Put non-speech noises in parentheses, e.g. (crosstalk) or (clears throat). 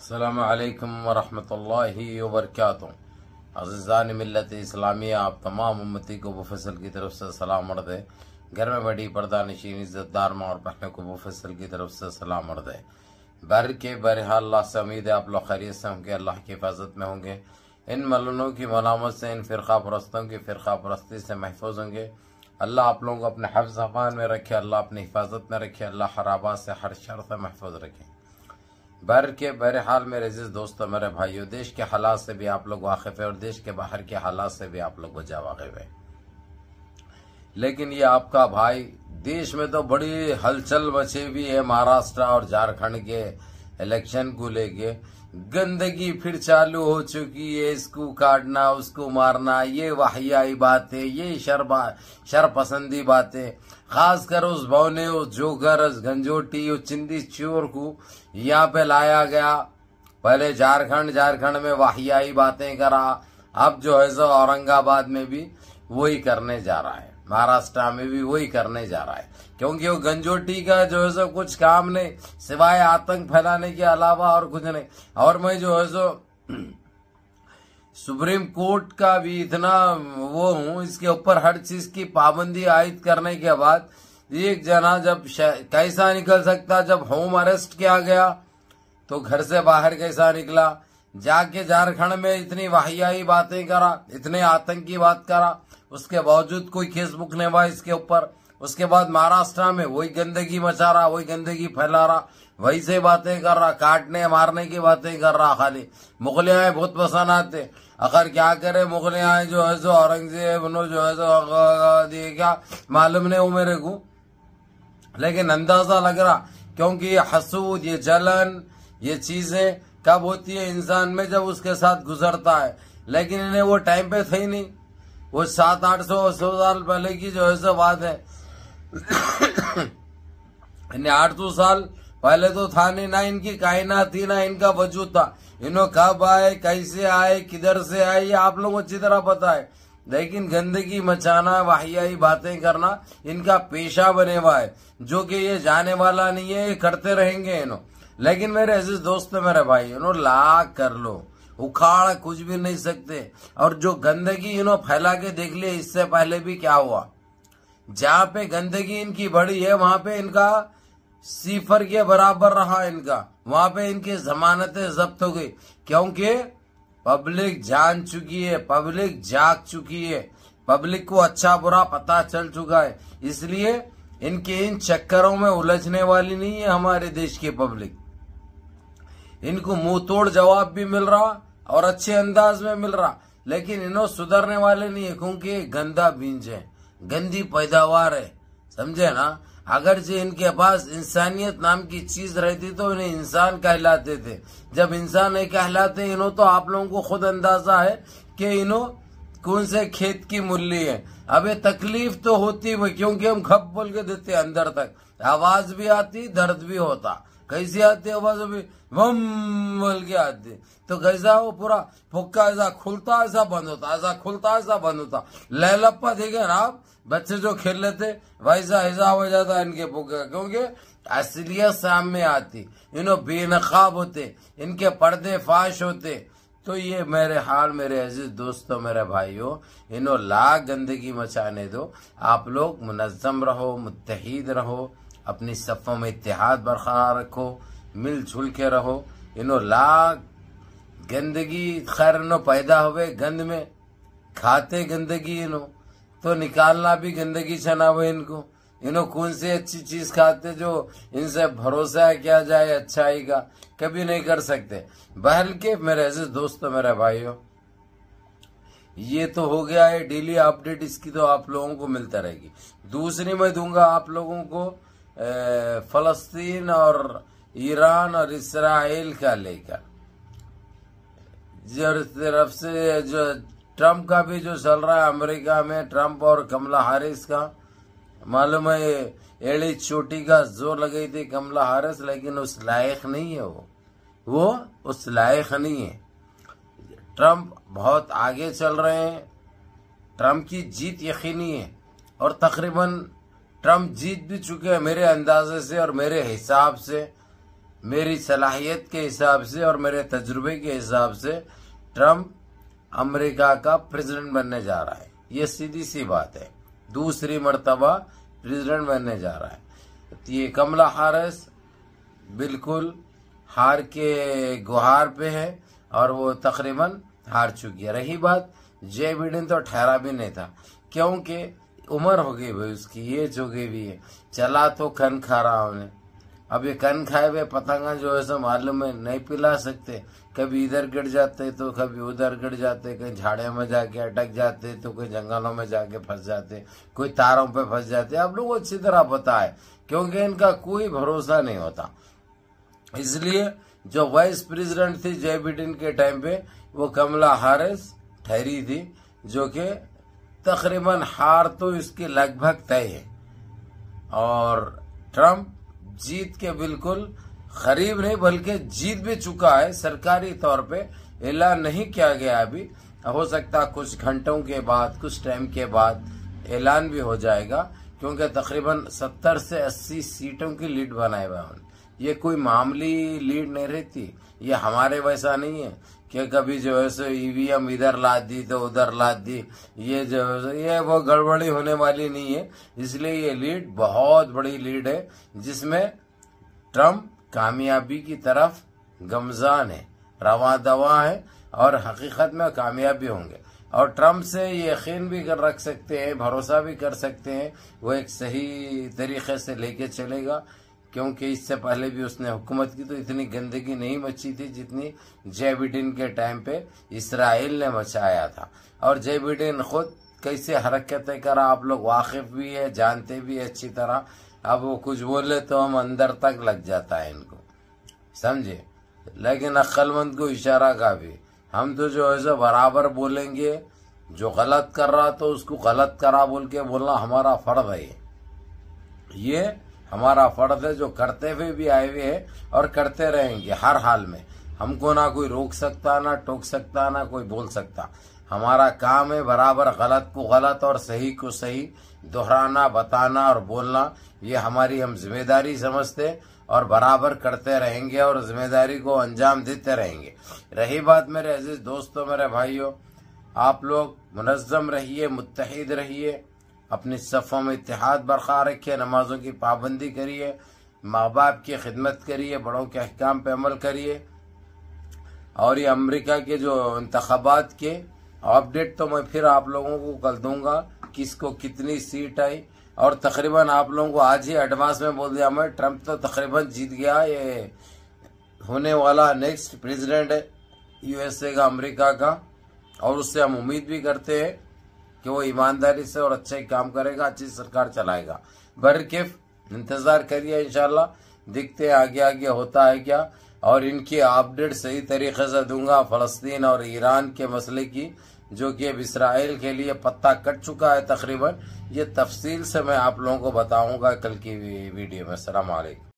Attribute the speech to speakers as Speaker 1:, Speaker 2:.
Speaker 1: अल्लाम वरहमल वरक अज़ान मिलत इस्लामी आप तमाम उम्मती को मुफसल की तरफ से सलाम अर्द घर में बड़ी पर्दा नशीन इज़्ज़तदार माँ और बहनों को मुफसल की तरफ से सलाम अर्द बर के बरहा अल्लाह से उम्मीद है आप लोग खैरियत से होंगे अल्लाह की हिफाजत में होंगे इन मलनों की मलामत से इन फ़िरका परस्तों की फ़िरका परस्ती से महफूज होंगे अल्लाह आप लोगों को अपने हफ्ज़ अफान में रखे अल्लाह अपनी हिफाजत में रखे अल्लाह हर आबाद से हर शर से महफूज रखे बर के हाल में रजीज दोस्तों मेरे भाइयों देश के हालात से भी आप लोग वाकिफ़ है और देश के बाहर के हालात से भी आप लोग बजा वाकिफ़ है लेकिन ये आपका भाई देश में तो बड़ी हलचल मची हुई है महाराष्ट्र और झारखंड के इलेक्शन को लेके गंदगी फिर चालू हो चुकी है इसको काटना उसको मारना ये वाहियाई बातें ये शर्मा शरपसंदी बातें खासकर उस भवने उस जोकर उस गंजोटी उस चिंदी चोर को यहाँ पे लाया गया पहले झारखंड झारखंड में वाहियाई बातें करा अब जो है सो औरंगाबाद में भी वही करने जा रहा है महाराष्ट्र में भी वही करने जा रहा है क्योंकि वो गंजोटी का जो है सो कुछ काम नहीं सिवाय आतंक फैलाने के अलावा और कुछ नहीं और मैं जो है सो (clears throat) सुप्रीम कोर्ट का भी इतना वो हूँ इसके ऊपर हर चीज की पाबंदी आयत करने के बाद एक जना जब कैसा निकल सकता जब होम अरेस्ट किया गया तो घर से बाहर कैसा निकला जाके झारखंड में इतनी वाहियाई बातें करा इतने आतंकी बात करा उसके बावजूद कोई केस बुक नहीं हुआ इसके ऊपर उसके बाद महाराष्ट्र में वही गंदगी मचा रहा वही गंदगी फैला रहा वही से बातें कर रहा काटने मारने की बातें कर रहा खाली मुगले आए बहुत पसंद आते अगर क्या करे मुगले आए जो है सो औरंगजेब जो है दिए क्या मालूम नहीं हो मेरे को लेकिन अंदाजा लग रहा क्योंकि ये हसूद ये जलन ये चीजें कब होती है इंसान में जब उसके साथ गुजरता है लेकिन इन्हें वो टाइम पे थे नहीं वो सात आठ सौ सौ साल पहले की जो है सो बात है यानी आठ सौ साल पहले तो था नहीं ना इनकी कायना थी ना इनका वजूद था इन्हों कब आए कैसे आए किधर से आए ये आप लोगों अच्छी तरह पता है लेकिन गंदगी मचाना वाहियाई बातें करना इनका पेशा बने हुआ है जो कि ये जाने वाला नहीं है ये करते रहेंगे इन्हों लेकिन मेरे ऐसे दोस्त मेरे भाई इन्हों ला कर लो उखाड़ कुछ भी नहीं सकते और जो गंदगी इन्होंने फैला के देख लिया इससे पहले भी क्या हुआ जहाँ पे गंदगी इनकी बड़ी है वहां पे इनका सिफर के बराबर रहा इनका वहां पे इनकी जमानतें जब्त हो गई क्योंकि पब्लिक जान चुकी है पब्लिक जाग चुकी है पब्लिक को अच्छा बुरा पता चल चुका है इसलिए इनके इन चक्करों में उलझने वाली नहीं है हमारे देश की पब्लिक इनको मुंह तोड़ जवाब भी मिल रहा और अच्छे अंदाज में मिल रहा लेकिन इन्हों सुधरने वाले नहीं है क्योंकि गंदा बीज है गंदी पैदावार है समझे ना अगर जो इनके पास इंसानियत नाम की चीज रहती तो इन्हें इंसान कहलाते थे जब इंसान नहीं कहलाते इन्हों तो आप लोगों को खुद अंदाजा है कि इन्हों कौन से खेत की मूल्य है अब ये तकलीफ तो होती हुई क्योंकि हम खप बोल के देते अंदर तक आवाज भी आती दर्द भी होता कैसे आते आवाज अभी वम बोल के आते तो कैसा वो पूरा फुक्का ऐसा खुलता ऐसा बंद होता ऐसा खुलता ऐसा बंद होता लहलप्पा देखे ना आप बच्चे जो खेल लेते वैसा ऐसा हो जाता इनके फुक्का क्योंकि असलियत सामने आती इन्हों बेनकाब होते इनके पर्दे फाश होते तो ये मेरे हाल मेरे अजीज दोस्तों मेरे भाइयों इन्हों ला गंदगी मचाने दो आप लोग मुनज़म रहो मुतहद रहो अपनी सफ़ों में इतिहाद बरकरार रखो मिलजुल के रहो इनो लाग गंदगी खैर नो पैदा हुए गंद में खाते गंदगी इनो तो निकालना भी गंदगी छना हुए इनको इनो कौन सी अच्छी चीज खाते जो इनसे भरोसा किया जाए अच्छाई का कभी नहीं कर सकते बहल के मेरे ऐसे दोस्तों मेरे भाइयों ये तो हो गया है डेली अपडेट इसकी तो आप लोगों को मिलता रहेगी दूसरी मैं दूंगा आप लोगों को फलस्तीन और ईरान और इसराइल का लेकर जो तरफ से जो ट्रम्प का भी जो चल रहा है अमेरिका में ट्रम्प और कमला हारिस का मालूम है एड़ी चोटी का जोर लगी थी कमला हारिस लेकिन उस लायक नहीं है वो वो उस लायक नहीं है ट्रंप बहुत आगे चल रहे हैं ट्रंप की जीत यकीनी है और तकरीबन ट्रम्प जीत भी चुके हैं मेरे अंदाजे से और मेरे हिसाब से मेरी सलाहियत के हिसाब से और मेरे तजुर्बे के हिसाब से ट्रम्प अमेरिका का प्रेसिडेंट बनने जा रहा है ये सीधी सी बात है दूसरी मरतबा प्रेसिडेंट बनने जा रहा है ये कमला हारिस बिल्कुल हार के गुहार पे है और वो तकरीबन हार चुकी है रही बात जे बिडेन तो ठहरा भी नहीं था क्योंकि उम्र हो गई भाई उसकी एज हो गई भी है चला तो कन खा रहा हमने अब ये कन खाए हुए पतंगा जो है सो मालूम है नहीं पिला सकते कभी इधर गिर जाते तो कभी उधर गिर जाते कहीं झाड़े में जाके अटक जाते तो कोई जंगलों में जाके फंस जाते कोई तारों पे फंस जाते आप लोग अच्छी तरह पता है क्योंकि इनका कोई भरोसा नहीं होता इसलिए जो वाइस प्रेसिडेंट थी जय बिटिन के टाइम पे वो कमला हारिस ठहरी थी जो कि तकरीबन हार तो इसके लगभग तय है और ट्रंप जीत के बिल्कुल करीब नहीं बल्कि जीत भी चुका है सरकारी तौर पे ऐलान नहीं किया गया अभी हो सकता कुछ घंटों के बाद कुछ टाइम के बाद ऐलान भी हो जाएगा क्योंकि तकरीबन 70 से 80 सीटों की लीड बनाए हुए ये कोई मामूली लीड नहीं रहती ये हमारे वैसा नहीं है कि कभी जो है सो ईवीएम इधर लाद दी तो उधर लाद दी ये जो है सो ये वो गड़बड़ी होने वाली नहीं है इसलिए ये लीड बहुत बड़ी लीड है जिसमें ट्रम्प कामयाबी की तरफ गमजान है रवा दवा है और हकीकत में कामयाबी होंगे और ट्रम्प से यकीन भी कर रख सकते हैं भरोसा भी कर सकते हैं वो एक सही तरीके से लेके चलेगा क्योंकि इससे पहले भी उसने हुकूमत की तो इतनी गंदगी नहीं मची थी जितनी जय के टाइम पे इसराइल ने मचाया था और जय खुद कैसे हरकतें करा आप लोग वाकिफ भी है जानते भी है अच्छी तरह अब वो कुछ बोले तो हम अंदर तक लग जाता है इनको समझे लेकिन अक्लमंद को इशारा का भी हम तो जो है सो बराबर बोलेंगे जो गलत कर रहा तो उसको गलत करा बोल के बोलना हमारा फर्ज है ये हमारा फर्ज है जो करते हुए भी आए हुए हैं और करते रहेंगे हर हाल में हमको ना कोई रोक सकता ना टोक सकता ना कोई बोल सकता हमारा काम है बराबर गलत को गलत और सही को सही दोहराना बताना और बोलना ये हमारी हम जिम्मेदारी समझते और बराबर करते रहेंगे और जिम्मेदारी को अंजाम देते रहेंगे रही बात मेरे अजीज दोस्तों मेरे भाइयों आप लोग मुनज़म रहिए मुतहद रहिए अपने सफ़ों में इतिहाद बरकरार रखिए नमाजों की पाबंदी करिए माँ बाप की खिदमत करिए बड़ों के अहकाम पर अमल करिए और ये अमरीका के जो इंतबात के अपडेट तो मैं फिर आप लोगों को कल दूंगा किसको कितनी सीट आई और तकरीबन आप लोगों को आज ही एडवांस में बोल दिया मैं ट्रम्प तो तकरीबन जीत गया ये होने वाला नेक्स्ट प्रेसिडेंट है यूएसए का अमेरिका का और उससे हम उम्मीद भी करते हैं कि वो ईमानदारी से और अच्छे काम करेगा अच्छी सरकार चलाएगा बर किफ इंतज़ार करिए इनशाला दिखते आगे आगे होता है क्या और इनकी अपडेट सही तरीके से दूंगा फ़लस्तीन और ईरान के मसले की जो कि अब इसराइल के लिए पत्ता कट चुका है तकरीबन ये तफसील से मैं आप लोगों को बताऊंगा कल की वीडियो में सलाम